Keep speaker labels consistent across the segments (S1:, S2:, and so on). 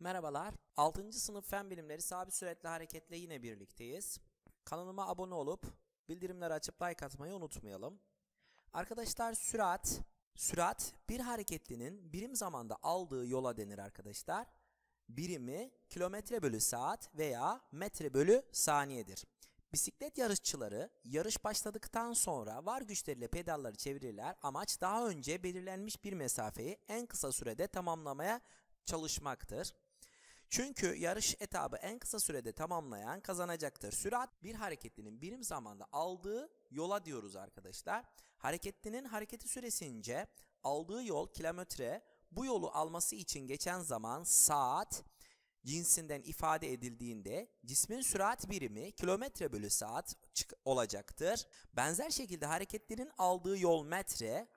S1: Merhabalar. 6. sınıf fen bilimleri sabit süretle hareketle yine birlikteyiz. Kanalıma abone olup bildirimleri açıp like atmayı unutmayalım. Arkadaşlar sürat, sürat bir hareketlinin birim zamanda aldığı yola denir arkadaşlar. Birimi kilometre bölü saat veya metre bölü saniyedir. Bisiklet yarışçıları yarış başladıktan sonra var güçleriyle pedalları çevirirler. Amaç daha önce belirlenmiş bir mesafeyi en kısa sürede tamamlamaya çalışmaktır. Çünkü yarış etabı en kısa sürede tamamlayan kazanacaktır. Sürat bir hareketlinin birim zamanda aldığı yola diyoruz arkadaşlar. Hareketlinin hareketi süresince aldığı yol kilometre bu yolu alması için geçen zaman saat cinsinden ifade edildiğinde cismin sürat birimi kilometre bölü saat olacaktır. Benzer şekilde hareketlinin aldığı yol metre,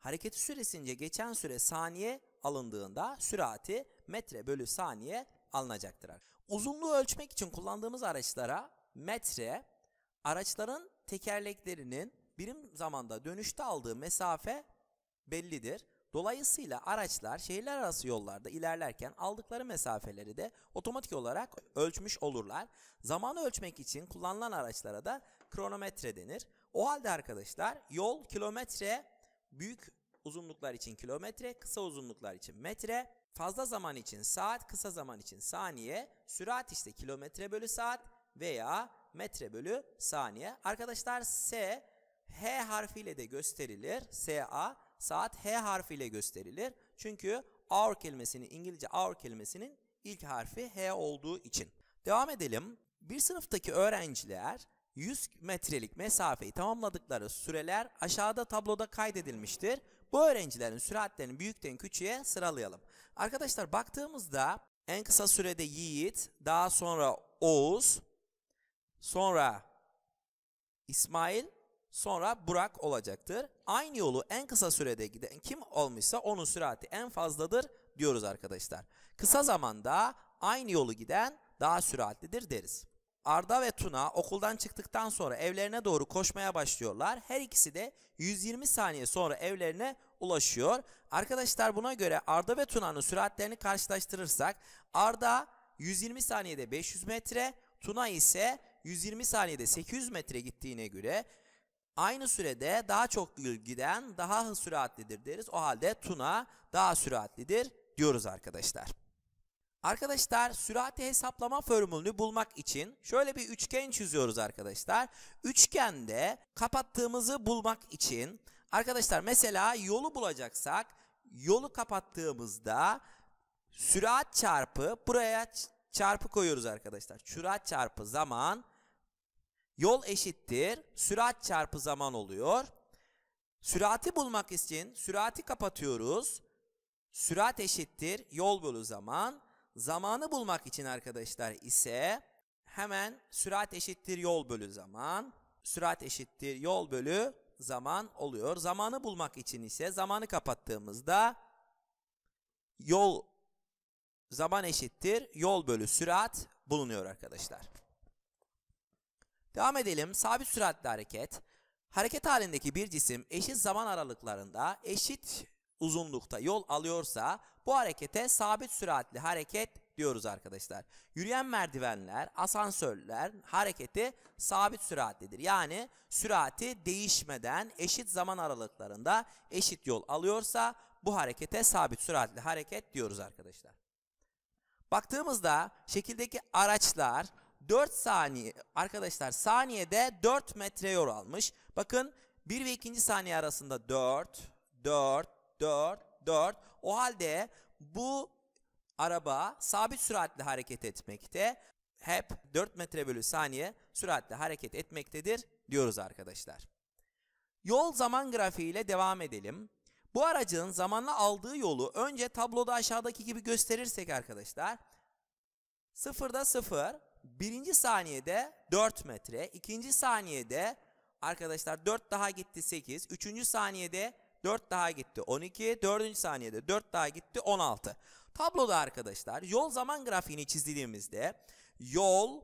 S1: hareketi süresince geçen süre saniye alındığında sürati metre bölü saniye alınacaktır. Uzunluğu ölçmek için kullandığımız araçlara metre, araçların tekerleklerinin birim zamanda dönüşte aldığı mesafe bellidir. Dolayısıyla araçlar şehirler arası yollarda ilerlerken aldıkları mesafeleri de otomatik olarak ölçmüş olurlar. Zamanı ölçmek için kullanılan araçlara da kronometre denir. O halde arkadaşlar yol kilometre büyük uzunluklar için kilometre, kısa uzunluklar için metre, fazla zaman için saat, kısa zaman için saniye, sürat işte kilometre bölü saat veya metre bölü saniye. Arkadaşlar S H harfiyle de gösterilir. SA saat H harfiyle gösterilir. Çünkü hour kelimesinin İngilizce hour kelimesinin ilk harfi H olduğu için. Devam edelim. Bir sınıftaki öğrenciler 100 metrelik mesafeyi tamamladıkları süreler aşağıda tabloda kaydedilmiştir. Bu öğrencilerin süratlerini büyükten küçüğe sıralayalım. Arkadaşlar baktığımızda en kısa sürede Yiğit, daha sonra Oğuz, sonra İsmail, sonra Burak olacaktır. Aynı yolu en kısa sürede giden kim olmuşsa onun sürati en fazladır diyoruz arkadaşlar. Kısa zamanda aynı yolu giden daha süratlidir deriz. Arda ve Tuna okuldan çıktıktan sonra evlerine doğru koşmaya başlıyorlar. Her ikisi de 120 saniye sonra evlerine ulaşıyor. Arkadaşlar buna göre Arda ve Tuna'nın süratlerini karşılaştırırsak Arda 120 saniyede 500 metre, Tuna ise 120 saniyede 800 metre gittiğine göre aynı sürede daha çok giden daha süratlidir deriz. O halde Tuna daha süratlidir diyoruz arkadaşlar. Arkadaşlar sürati hesaplama formülünü bulmak için şöyle bir üçgen çiziyoruz arkadaşlar. Üçgende kapattığımızı bulmak için arkadaşlar mesela yolu bulacaksak yolu kapattığımızda sürat çarpı buraya çarpı koyuyoruz arkadaşlar. Sürat çarpı zaman yol eşittir sürat çarpı zaman oluyor. Sürati bulmak için sürati kapatıyoruz. Sürat eşittir yol bölü zaman. Zamanı bulmak için arkadaşlar ise hemen sürat eşittir yol bölü zaman. Sürat eşittir yol bölü zaman oluyor. Zamanı bulmak için ise zamanı kapattığımızda yol zaman eşittir yol bölü sürat bulunuyor arkadaşlar. Devam edelim. Sabit süratli hareket. Hareket halindeki bir cisim eşit zaman aralıklarında eşit uzunlukta yol alıyorsa bu harekete sabit süratli hareket diyoruz arkadaşlar. Yürüyen merdivenler, asansörler hareketi sabit süratlidir. Yani sürati değişmeden eşit zaman aralıklarında eşit yol alıyorsa bu harekete sabit süratli hareket diyoruz arkadaşlar. Baktığımızda şekildeki araçlar 4 saniye arkadaşlar saniyede 4 metre yol almış. Bakın 1 ve 2. saniye arasında 4, 4, 4, 4. O halde bu araba sabit süratle hareket etmekte. Hep 4 metre bölü saniye süratle hareket etmektedir diyoruz arkadaşlar. Yol zaman grafiği ile devam edelim. Bu aracın zamanla aldığı yolu önce tabloda aşağıdaki gibi gösterirsek arkadaşlar. Sıfırda sıfır, birinci saniyede 4 metre, ikinci saniyede arkadaşlar 4 daha gitti 8, üçüncü saniyede 4 daha gitti 12. 4. saniyede 4 daha gitti 16. Tabloda arkadaşlar yol zaman grafiğini çizdiğimizde yol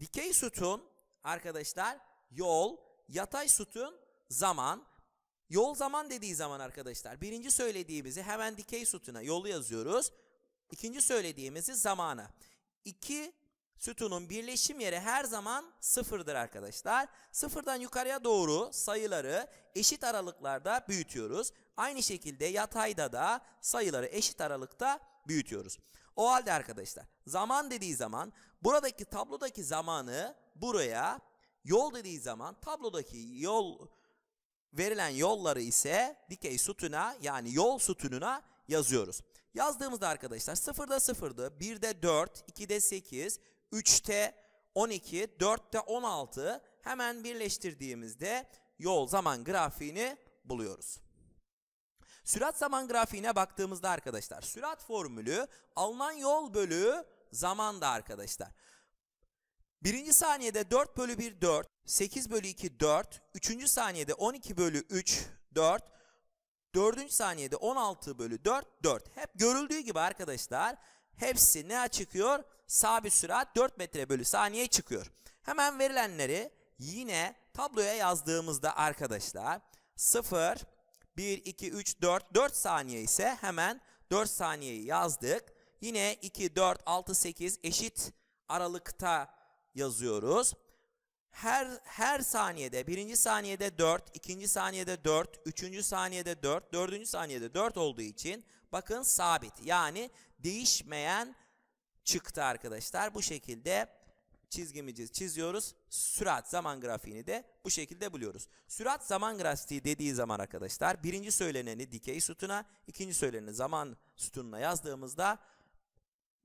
S1: dikey sütun arkadaşlar yol yatay sütun zaman yol zaman dediği zaman arkadaşlar birinci söylediğimizi hemen dikey sütuna yolu yazıyoruz. ikinci söylediğimizi zamana. 2 sütunun birleşim yeri her zaman sıfırdır arkadaşlar. Sıfırdan yukarıya doğru sayıları eşit aralıklarda büyütüyoruz. Aynı şekilde yatayda da sayıları eşit aralıkta büyütüyoruz. O halde arkadaşlar zaman dediği zaman buradaki tablodaki zamanı buraya yol dediği zaman tablodaki yol verilen yolları ise dikey sütuna yani yol sütununa yazıyoruz. Yazdığımızda arkadaşlar 0'da 0'dı, 1'de 4, 2'de 8, 3'te 12, 4'te 16 hemen birleştirdiğimizde yol zaman grafiğini buluyoruz. Sürat zaman grafiğine baktığımızda arkadaşlar sürat formülü alınan yol bölü zamanda arkadaşlar. Birinci saniyede 4 bölü 1 4, 8 bölü 2 4, 3. saniyede 12 bölü 3 4, 4. saniyede 16 bölü 4 4. Hep görüldüğü gibi arkadaşlar hepsi ne çıkıyor? sabit sürat 4 metre bölü saniye çıkıyor. Hemen verilenleri yine tabloya yazdığımızda arkadaşlar 0, 1, 2, 3, 4, 4 saniye ise hemen 4 saniyeyi yazdık. Yine 2, 4, 6, 8 eşit aralıkta yazıyoruz. Her, her saniyede birinci saniyede 4, ikinci saniyede 4, üçüncü saniyede 4, dördüncü saniyede 4 olduğu için bakın sabit yani değişmeyen çıktı arkadaşlar. Bu şekilde çizgimizi çiziyoruz. Sürat zaman grafiğini de bu şekilde buluyoruz. Sürat zaman grafiği dediği zaman arkadaşlar birinci söyleneni dikey sütuna, ikinci söyleneni zaman sütununa yazdığımızda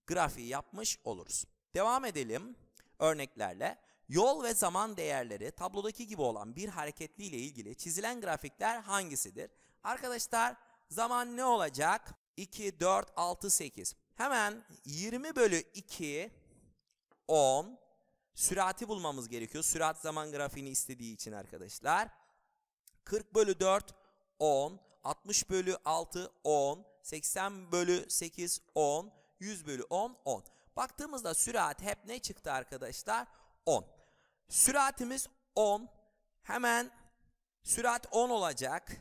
S1: grafiği yapmış oluruz. Devam edelim örneklerle. Yol ve zaman değerleri tablodaki gibi olan bir hareketli ile ilgili çizilen grafikler hangisidir? Arkadaşlar zaman ne olacak? 2, 4, 6, 8. Hemen 20 bölü 2 10 sürati bulmamız gerekiyor. Sürat zaman grafiğini istediği için arkadaşlar. 40 bölü 4 10 60 bölü 6 10 80 bölü 8 10 100 bölü 10 10. Baktığımızda sürat hep ne çıktı arkadaşlar? 10. Süratimiz 10. Hemen sürat 10 olacak.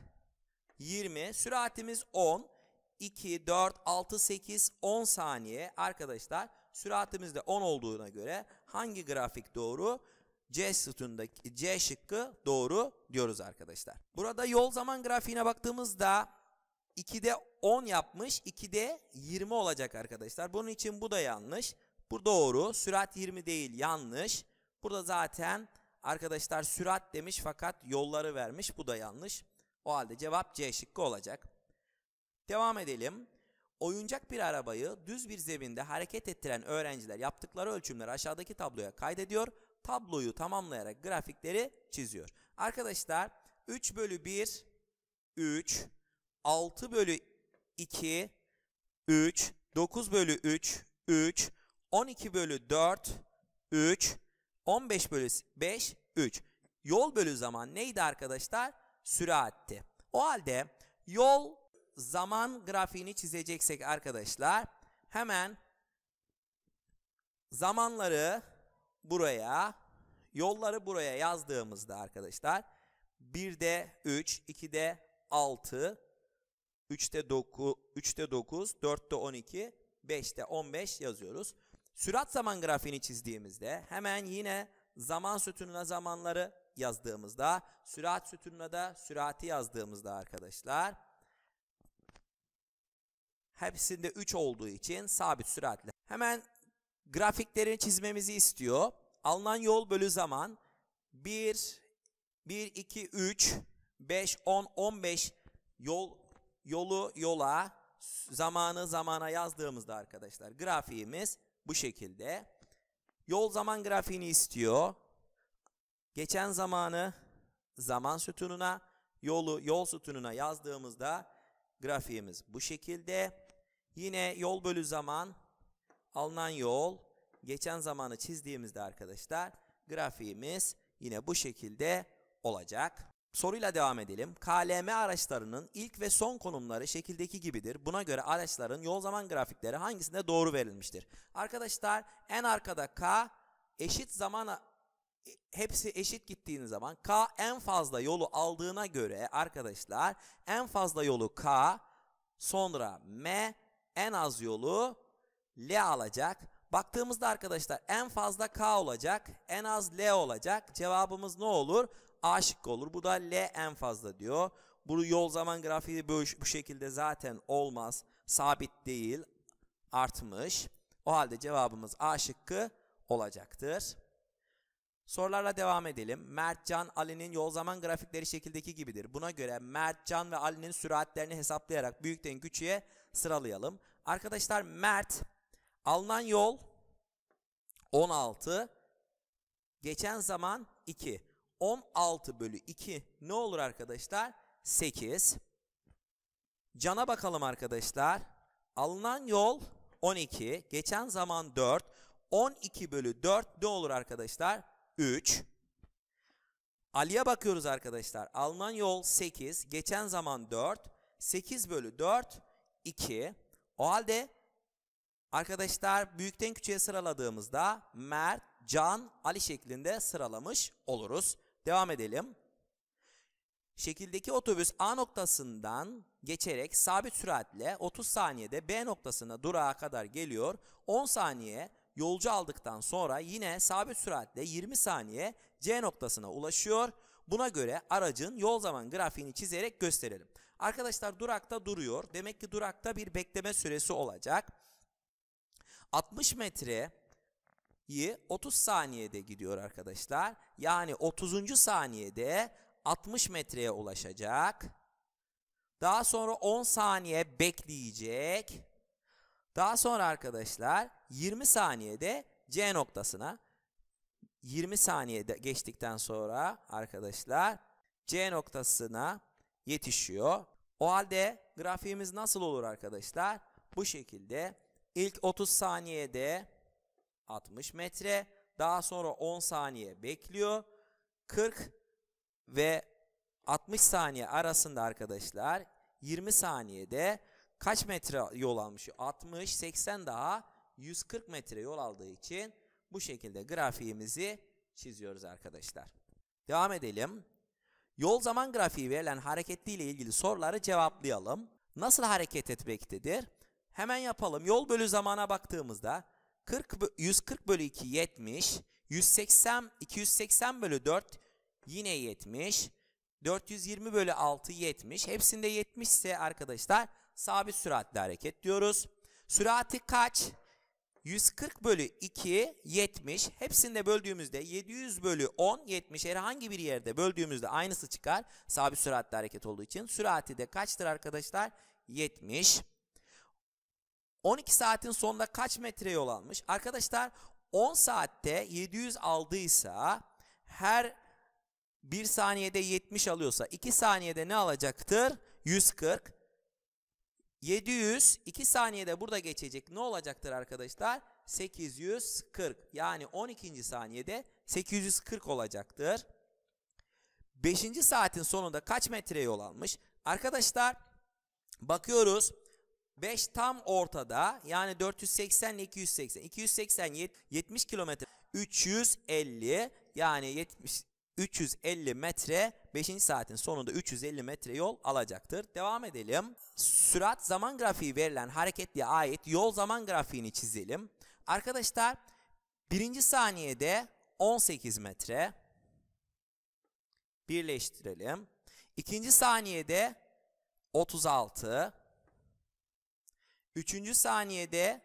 S1: 20. Süratimiz 10. 2, 4, 6, 8, 10 saniye arkadaşlar süratimiz de 10 olduğuna göre hangi grafik doğru? C sütundaki C şıkkı doğru diyoruz arkadaşlar. Burada yol zaman grafiğine baktığımızda 2'de 10 yapmış, 2'de 20 olacak arkadaşlar. Bunun için bu da yanlış. Bu doğru. Sürat 20 değil, yanlış. Burada zaten arkadaşlar sürat demiş fakat yolları vermiş. Bu da yanlış. O halde cevap C şıkkı olacak. Devam edelim. Oyuncak bir arabayı düz bir zeminde hareket ettiren öğrenciler yaptıkları ölçümleri aşağıdaki tabloya kaydediyor. Tabloyu tamamlayarak grafikleri çiziyor. Arkadaşlar 3 bölü 1, 3, 6 bölü 2, 3, 9 bölü 3, 3, 12 bölü 4, 3, 15 bölü 5, 3. Yol bölü zaman neydi arkadaşlar? Süratti. O halde yol zaman grafiğini çizeceksek arkadaşlar hemen zamanları buraya, yolları buraya yazdığımızda arkadaşlar 1'de 3, 2'de 6, 3'te 9, 3'te 9, 4'te 12, 5'te 15 yazıyoruz. Sürat zaman grafiğini çizdiğimizde hemen yine zaman sütununa zamanları yazdığımızda, sürat sütununa da sürati yazdığımızda arkadaşlar Hepsinde 3 olduğu için sabit süratle. Hemen grafiklerini çizmemizi istiyor. Alınan yol bölü zaman 1, 1, 2, 3, 5, 10, 15 yol, yolu yola zamanı zamana yazdığımızda arkadaşlar grafiğimiz bu şekilde. Yol zaman grafiğini istiyor. Geçen zamanı zaman sütununa, yolu yol sütununa yazdığımızda grafiğimiz bu şekilde. Yine yol bölü zaman alınan yol geçen zamanı çizdiğimizde arkadaşlar grafiğimiz yine bu şekilde olacak. Soruyla devam edelim. KLM araçlarının ilk ve son konumları şekildeki gibidir. Buna göre araçların yol zaman grafikleri hangisinde doğru verilmiştir? Arkadaşlar en arkada K eşit zamana hepsi eşit gittiğiniz zaman K en fazla yolu aldığına göre arkadaşlar en fazla yolu K sonra M en az yolu L alacak. Baktığımızda arkadaşlar en fazla K olacak, en az L olacak. Cevabımız ne olur? A şıkkı olur. Bu da L en fazla diyor. Bu yol zaman grafiği bu şekilde zaten olmaz. Sabit değil. Artmış. O halde cevabımız A şıkkı olacaktır. Sorularla devam edelim. Mertcan, Ali'nin yol zaman grafikleri şekildeki gibidir. Buna göre Mertcan ve Ali'nin süratlerini hesaplayarak büyükten küçüğe sıralayalım. Arkadaşlar Mert alınan yol 16 geçen zaman 2. 16 bölü 2 ne olur arkadaşlar? 8. Can'a bakalım arkadaşlar. Alınan yol 12. Geçen zaman 4. 12 bölü 4 ne olur arkadaşlar? 3. Ali'ye bakıyoruz arkadaşlar. Alınan yol 8. Geçen zaman 4. 8 bölü 4 2. O halde arkadaşlar büyükten küçüğe sıraladığımızda Mert, Can, Ali şeklinde sıralamış oluruz. Devam edelim. Şekildeki otobüs A noktasından geçerek sabit süratle 30 saniyede B noktasına durağa kadar geliyor. 10 saniye yolcu aldıktan sonra yine sabit süratle 20 saniye C noktasına ulaşıyor. Buna göre aracın yol zaman grafiğini çizerek gösterelim. Arkadaşlar durakta duruyor. Demek ki durakta bir bekleme süresi olacak. 60 metreyi 30 saniyede gidiyor arkadaşlar. Yani 30. saniyede 60 metreye ulaşacak. Daha sonra 10 saniye bekleyecek. Daha sonra arkadaşlar 20 saniyede C noktasına 20 saniyede geçtikten sonra arkadaşlar C noktasına yetişiyor. O halde grafiğimiz nasıl olur arkadaşlar? Bu şekilde ilk 30 saniyede 60 metre daha sonra 10 saniye bekliyor. 40 ve 60 saniye arasında arkadaşlar 20 saniyede kaç metre yol almış? 60, 80 daha 140 metre yol aldığı için bu şekilde grafiğimizi çiziyoruz arkadaşlar. Devam edelim. Yol zaman grafiği verilen hareketliyle ilgili soruları cevaplayalım. Nasıl hareket etmektedir? Hemen yapalım. Yol bölü zamana baktığımızda 40, 140 bölü 2 70, 180, 280 bölü 4 yine 70, 420 bölü 6 70. Hepsinde 70 ise arkadaşlar sabit süratli hareket diyoruz. Sürati kaç? 140 bölü 2 70. hepsinde böldüğümüzde 700 bölü 10 70. Herhangi bir yerde böldüğümüzde aynısı çıkar. Sabit süratli hareket olduğu için. Sürati de kaçtır arkadaşlar? 70. 12 saatin sonunda kaç metre yol almış? Arkadaşlar 10 saatte 700 aldıysa her 1 saniyede 70 alıyorsa 2 saniyede ne alacaktır? 140. 700 2 saniyede burada geçecek ne olacaktır arkadaşlar? 840 yani 12. saniyede 840 olacaktır. 5. saatin sonunda kaç metre yol almış? Arkadaşlar bakıyoruz 5 tam ortada yani 480 ile 280 280 70 kilometre 350 yani 70 350 metre 5. saatin sonunda 350 metre yol alacaktır. Devam edelim. Sürat zaman grafiği verilen hareketliğe ait yol zaman grafiğini çizelim. Arkadaşlar 1. saniyede 18 metre birleştirelim. 2. saniyede 36 3. saniyede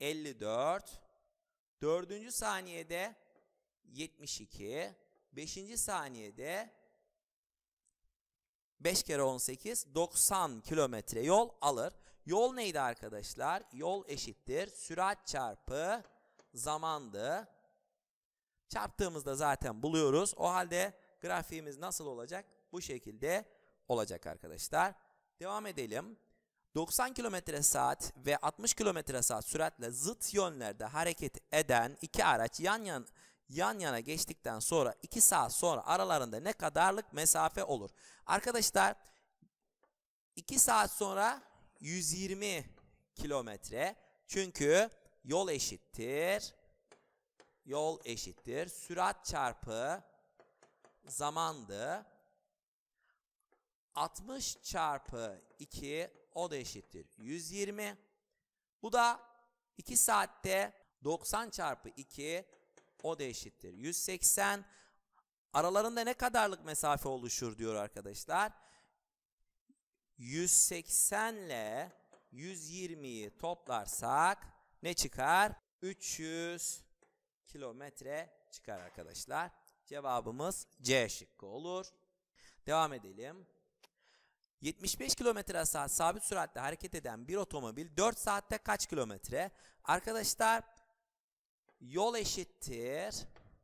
S1: 54 4. saniyede 72. 5. saniyede 5 kere 18 90 kilometre yol alır. Yol neydi arkadaşlar? Yol eşittir. Sürat çarpı zamandı. Çarptığımızda zaten buluyoruz. O halde grafiğimiz nasıl olacak? Bu şekilde olacak arkadaşlar. Devam edelim. 90 km saat ve 60 km saat süratle zıt yönlerde hareket eden iki araç yan yan yan yana geçtikten sonra 2 saat sonra aralarında ne kadarlık mesafe olur? Arkadaşlar 2 saat sonra 120 kilometre. Çünkü yol eşittir. Yol eşittir. Sürat çarpı zamandı. 60 çarpı 2 o da eşittir. 120. Bu da 2 saatte 90 çarpı 2 o da eşittir. 180 aralarında ne kadarlık mesafe oluşur diyor arkadaşlar. 180 ile 120'yi toplarsak ne çıkar? 300 kilometre çıkar arkadaşlar. Cevabımız C şıkkı olur. Devam edelim. 75 km saat sabit süratle hareket eden bir otomobil 4 saatte kaç kilometre? Arkadaşlar yol eşittir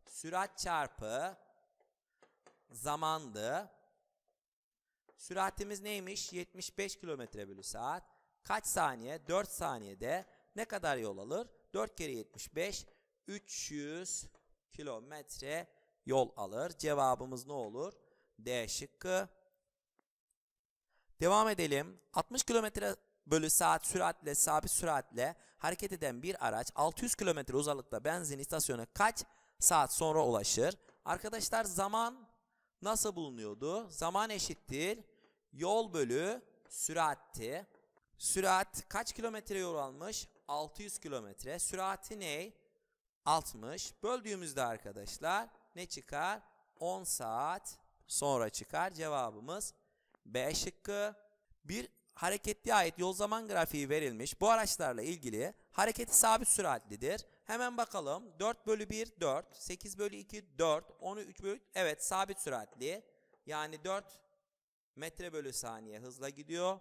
S1: sürat çarpı zamandı. Süratimiz neymiş? 75 kilometre bölü saat. Kaç saniye? 4 saniyede ne kadar yol alır? 4 kere 75 300 kilometre yol alır. Cevabımız ne olur? D şıkkı. Devam edelim. 60 kilometre bölü saat süratle sabit süratle hareket eden bir araç 600 km uzaklıkta benzin istasyonu kaç saat sonra ulaşır? Arkadaşlar zaman nasıl bulunuyordu? Zaman eşittir yol bölü süratti. Sürat kaç kilometre yol almış? 600 kilometre. Sürati ne? 60. Böldüğümüzde arkadaşlar ne çıkar? 10 saat sonra çıkar. Cevabımız B şıkkı. Bir hareketli ait yol zaman grafiği verilmiş. Bu araçlarla ilgili hareketi sabit süratlidir. Hemen bakalım. 4 bölü 1 4, 8 bölü 2 4, 13 bölü evet sabit süratli. Yani 4 metre bölü saniye hızla gidiyor.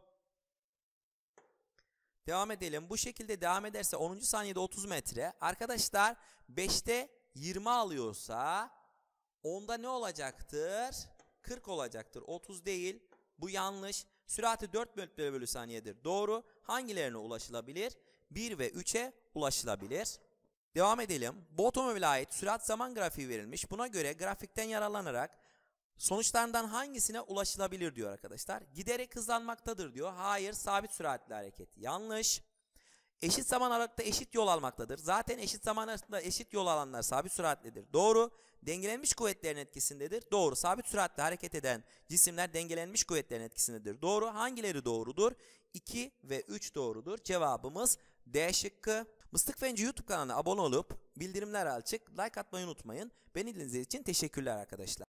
S1: Devam edelim. Bu şekilde devam ederse 10. saniyede 30 metre. Arkadaşlar 5'te 20 alıyorsa 10'da ne olacaktır? 40 olacaktır. 30 değil. Bu yanlış. Süratı 4 metre bölü saniyedir. Doğru. Hangilerine ulaşılabilir? 1 ve 3'e ulaşılabilir. Devam edelim. Bu otomobile ait sürat zaman grafiği verilmiş. Buna göre grafikten yararlanarak sonuçlarından hangisine ulaşılabilir diyor arkadaşlar. Giderek hızlanmaktadır diyor. Hayır sabit süratli hareket. Yanlış. Eşit zaman aralıkta eşit yol almaktadır. Zaten eşit zaman aralıkta eşit yol alanlar sabit süratlidir. Doğru. Dengelenmiş kuvvetlerin etkisindedir. Doğru. Sabit süratle hareket eden cisimler dengelenmiş kuvvetlerin etkisindedir. Doğru. Hangileri doğrudur? 2 ve 3 doğrudur. Cevabımız D şıkkı. Mıstık Fenci YouTube kanalına abone olup bildirimler açık. Like atmayı unutmayın. Beni dinlediğiniz için teşekkürler arkadaşlar.